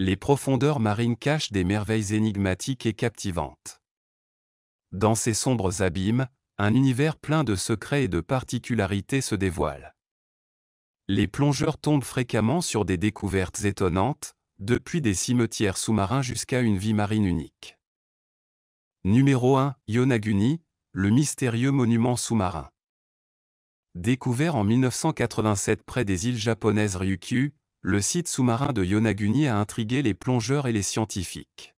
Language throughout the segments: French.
les profondeurs marines cachent des merveilles énigmatiques et captivantes. Dans ces sombres abîmes, un univers plein de secrets et de particularités se dévoile. Les plongeurs tombent fréquemment sur des découvertes étonnantes, depuis des cimetières sous-marins jusqu'à une vie marine unique. Numéro 1. Yonaguni, le mystérieux monument sous-marin. Découvert en 1987 près des îles japonaises Ryukyu, le site sous-marin de Yonaguni a intrigué les plongeurs et les scientifiques.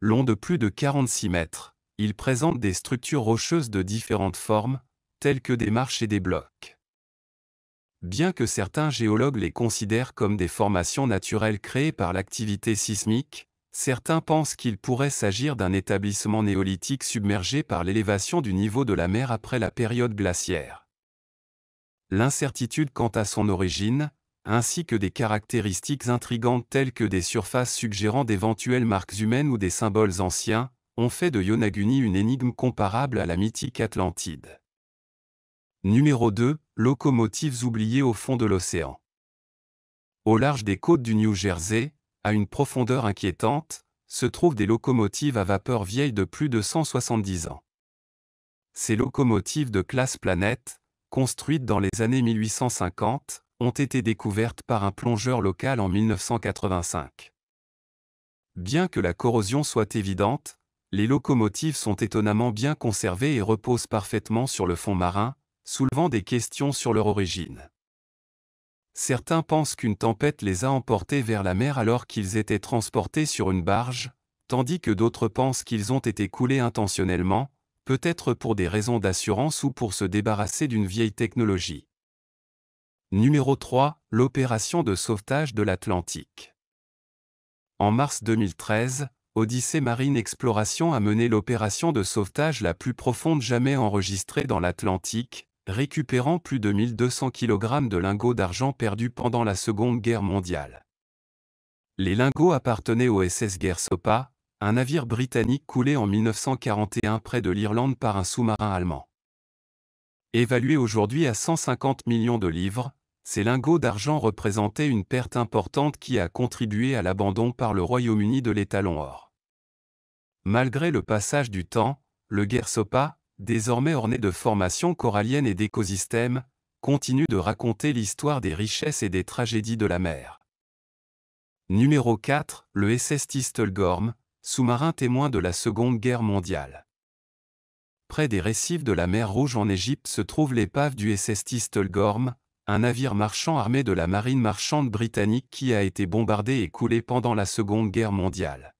Long de plus de 46 mètres, il présente des structures rocheuses de différentes formes, telles que des marches et des blocs. Bien que certains géologues les considèrent comme des formations naturelles créées par l'activité sismique, certains pensent qu'il pourrait s'agir d'un établissement néolithique submergé par l'élévation du niveau de la mer après la période glaciaire. L'incertitude quant à son origine, ainsi que des caractéristiques intrigantes telles que des surfaces suggérant d'éventuelles marques humaines ou des symboles anciens, ont fait de Yonaguni une énigme comparable à la mythique Atlantide. Numéro 2. Locomotives oubliées au fond de l'océan. Au large des côtes du New Jersey, à une profondeur inquiétante, se trouvent des locomotives à vapeur vieilles de plus de 170 ans. Ces locomotives de classe planète, construites dans les années 1850, ont été découvertes par un plongeur local en 1985. Bien que la corrosion soit évidente, les locomotives sont étonnamment bien conservées et reposent parfaitement sur le fond marin, soulevant des questions sur leur origine. Certains pensent qu'une tempête les a emportées vers la mer alors qu'ils étaient transportés sur une barge, tandis que d'autres pensent qu'ils ont été coulés intentionnellement, peut-être pour des raisons d'assurance ou pour se débarrasser d'une vieille technologie. Numéro 3. L'opération de sauvetage de l'Atlantique. En mars 2013, Odyssey Marine Exploration a mené l'opération de sauvetage la plus profonde jamais enregistrée dans l'Atlantique, récupérant plus de 1200 kg de lingots d'argent perdus pendant la Seconde Guerre mondiale. Les lingots appartenaient au SS Gersopa, un navire britannique coulé en 1941 près de l'Irlande par un sous-marin allemand. Évalué aujourd'hui à 150 millions de livres, ces lingots d'argent représentaient une perte importante qui a contribué à l'abandon par le Royaume-Uni de l'étalon or. Malgré le passage du temps, le Gersopa, désormais orné de formations coralliennes et d'écosystèmes, continue de raconter l'histoire des richesses et des tragédies de la mer. Numéro 4, le SS sous-marin témoin de la Seconde Guerre mondiale. Près des récifs de la mer Rouge en Égypte se trouve l'épave du SS Tistelgorm, un navire marchand armé de la marine marchande britannique qui a été bombardé et coulé pendant la Seconde Guerre mondiale.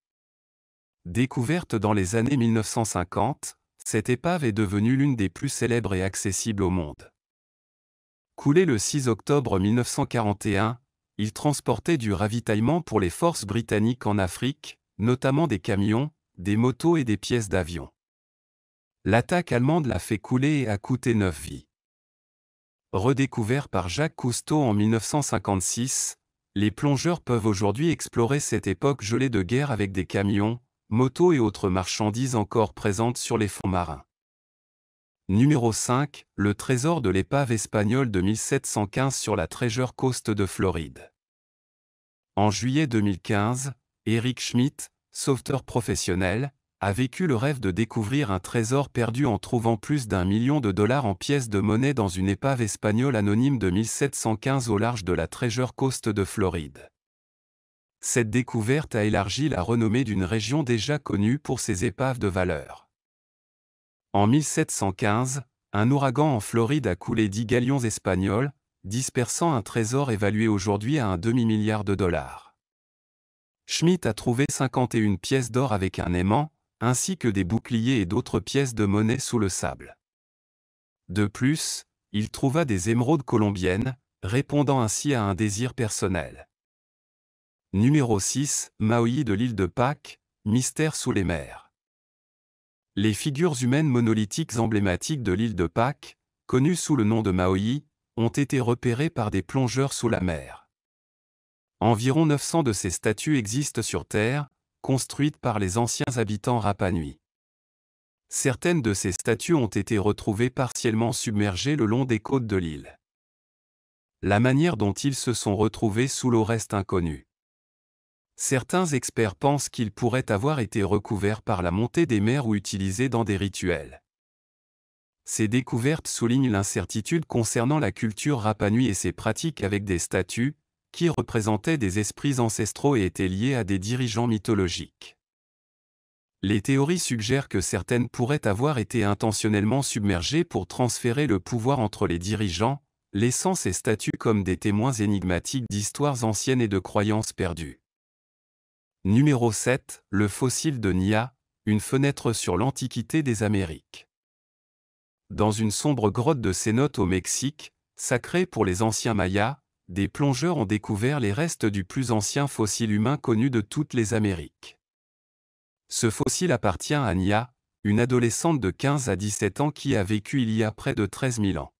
Découverte dans les années 1950, cette épave est devenue l'une des plus célèbres et accessibles au monde. Coulé le 6 octobre 1941, il transportait du ravitaillement pour les forces britanniques en Afrique, notamment des camions, des motos et des pièces d'avion. L'attaque allemande l'a fait couler et a coûté 9 vies redécouvert par Jacques Cousteau en 1956, les plongeurs peuvent aujourd'hui explorer cette époque gelée de guerre avec des camions, motos et autres marchandises encore présentes sur les fonds marins. Numéro 5, le trésor de l'épave espagnole de 1715 sur la Treasure Coast de Floride. En juillet 2015, Eric Schmidt, sauveteur professionnel, a vécu le rêve de découvrir un trésor perdu en trouvant plus d'un million de dollars en pièces de monnaie dans une épave espagnole anonyme de 1715 au large de la Treasure Coast de Floride. Cette découverte a élargi la renommée d'une région déjà connue pour ses épaves de valeur. En 1715, un ouragan en Floride a coulé 10 galions espagnols, dispersant un trésor évalué aujourd'hui à un demi-milliard de dollars. Schmidt a trouvé 51 pièces d'or avec un aimant, ainsi que des boucliers et d'autres pièces de monnaie sous le sable. De plus, il trouva des émeraudes colombiennes, répondant ainsi à un désir personnel. Numéro 6, Maui de l'île de Pâques, Mystère sous les mers. Les figures humaines monolithiques emblématiques de l'île de Pâques, connues sous le nom de Maui, ont été repérées par des plongeurs sous la mer. Environ 900 de ces statues existent sur Terre, construite par les anciens habitants Rapanui. Certaines de ces statues ont été retrouvées partiellement submergées le long des côtes de l'île. La manière dont ils se sont retrouvés sous l'eau reste inconnue. Certains experts pensent qu'ils pourraient avoir été recouverts par la montée des mers ou utilisés dans des rituels. Ces découvertes soulignent l'incertitude concernant la culture Rapanui et ses pratiques avec des statues, qui représentaient des esprits ancestraux et étaient liés à des dirigeants mythologiques. Les théories suggèrent que certaines pourraient avoir été intentionnellement submergées pour transférer le pouvoir entre les dirigeants, laissant ces statues comme des témoins énigmatiques d'histoires anciennes et de croyances perdues. Numéro 7. Le fossile de Nia, une fenêtre sur l'Antiquité des Amériques. Dans une sombre grotte de cénote au Mexique, sacrée pour les anciens Mayas, des plongeurs ont découvert les restes du plus ancien fossile humain connu de toutes les Amériques. Ce fossile appartient à Nia, une adolescente de 15 à 17 ans qui a vécu il y a près de 13 000 ans.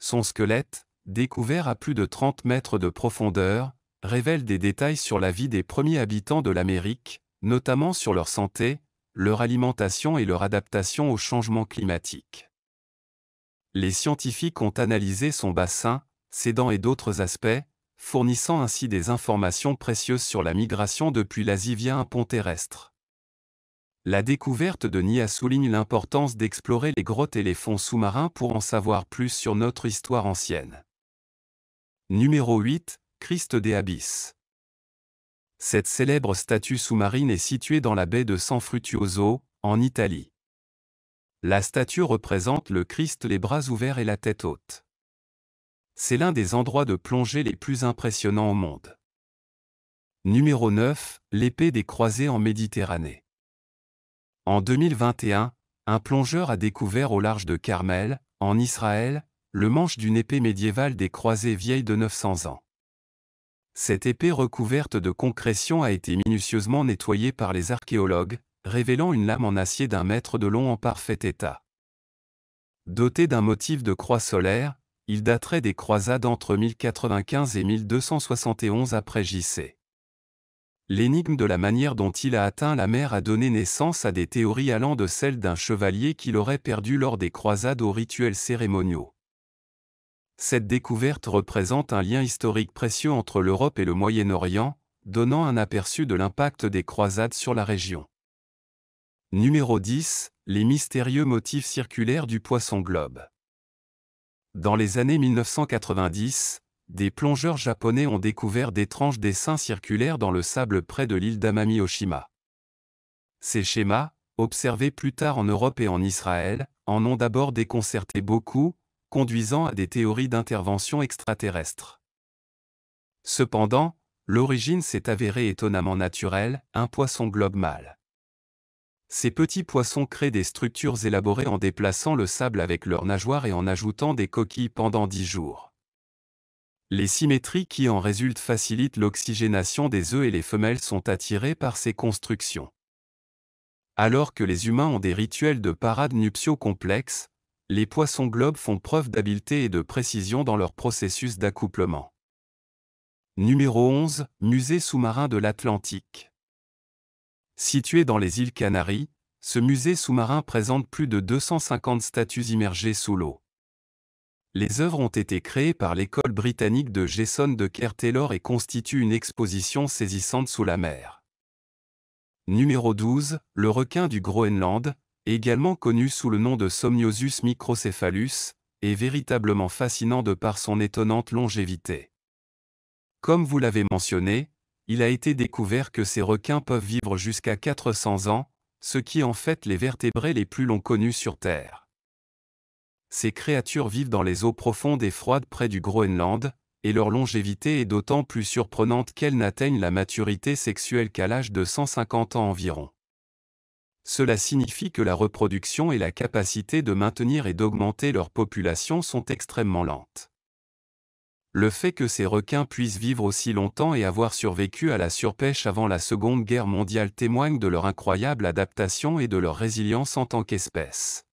Son squelette, découvert à plus de 30 mètres de profondeur, révèle des détails sur la vie des premiers habitants de l'Amérique, notamment sur leur santé, leur alimentation et leur adaptation au changement climatique. Les scientifiques ont analysé son bassin, ses dents et d'autres aspects, fournissant ainsi des informations précieuses sur la migration depuis l'Asie via un pont terrestre. La découverte de Nia souligne l'importance d'explorer les grottes et les fonds sous-marins pour en savoir plus sur notre histoire ancienne. Numéro 8. Christ des Abysses. Cette célèbre statue sous-marine est située dans la baie de San Frutuoso, en Italie. La statue représente le Christ les bras ouverts et la tête haute c'est l'un des endroits de plongée les plus impressionnants au monde. Numéro 9, l'épée des croisés en Méditerranée. En 2021, un plongeur a découvert au large de Carmel, en Israël, le manche d'une épée médiévale des croisés vieille de 900 ans. Cette épée recouverte de concrétion a été minutieusement nettoyée par les archéologues, révélant une lame en acier d'un mètre de long en parfait état. Dotée d'un motif de croix solaire, il daterait des croisades entre 1095 et 1271 après JC. L'énigme de la manière dont il a atteint la mer a donné naissance à des théories allant de celle d'un chevalier qu'il aurait perdu lors des croisades aux rituels cérémoniaux. Cette découverte représente un lien historique précieux entre l'Europe et le Moyen-Orient, donnant un aperçu de l'impact des croisades sur la région. Numéro 10. Les mystérieux motifs circulaires du poisson globe. Dans les années 1990, des plongeurs japonais ont découvert d'étranges dessins circulaires dans le sable près de l'île d'Amami-Oshima. Ces schémas, observés plus tard en Europe et en Israël, en ont d'abord déconcerté beaucoup, conduisant à des théories d'intervention extraterrestre. Cependant, l'origine s'est avérée étonnamment naturelle, un poisson globe mâle. Ces petits poissons créent des structures élaborées en déplaçant le sable avec leurs nageoires et en ajoutant des coquilles pendant 10 jours. Les symétries qui en résultent facilitent l'oxygénation des œufs et les femelles sont attirées par ces constructions. Alors que les humains ont des rituels de parades nuptiaux complexes, les poissons globes font preuve d'habileté et de précision dans leur processus d'accouplement. Numéro 11 Musée sous-marin de l'Atlantique Situé dans les îles Canaries, ce musée sous-marin présente plus de 250 statues immergées sous l'eau. Les œuvres ont été créées par l'école britannique de Jason de Kerr et constituent une exposition saisissante sous la mer. Numéro 12, le requin du Groenland, également connu sous le nom de Somniosus microcephalus, est véritablement fascinant de par son étonnante longévité. Comme vous l'avez mentionné, il a été découvert que ces requins peuvent vivre jusqu'à 400 ans, ce qui en fait les vertébrés les plus longs connus sur Terre. Ces créatures vivent dans les eaux profondes et froides près du Groenland, et leur longévité est d'autant plus surprenante qu'elles n'atteignent la maturité sexuelle qu'à l'âge de 150 ans environ. Cela signifie que la reproduction et la capacité de maintenir et d'augmenter leur population sont extrêmement lentes. Le fait que ces requins puissent vivre aussi longtemps et avoir survécu à la surpêche avant la Seconde Guerre mondiale témoigne de leur incroyable adaptation et de leur résilience en tant qu'espèce.